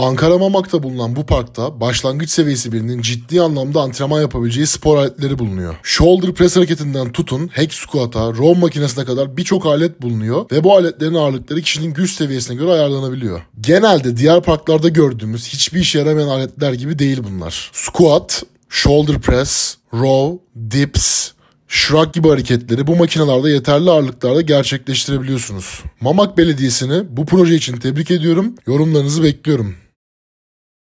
Ankara Mamak'ta bulunan bu parkta başlangıç seviyesi birinin ciddi anlamda antrenman yapabileceği spor aletleri bulunuyor. Shoulder press hareketinden tutun, hack squat'a, row makinesine kadar birçok alet bulunuyor ve bu aletlerin ağırlıkları kişinin güç seviyesine göre ayarlanabiliyor. Genelde diğer parklarda gördüğümüz hiçbir işe yaramayan aletler gibi değil bunlar. Squat, shoulder press, row, dips, shrug gibi hareketleri bu makinelerde yeterli ağırlıklarda gerçekleştirebiliyorsunuz. Mamak Belediyesi'ni bu proje için tebrik ediyorum. Yorumlarınızı bekliyorum.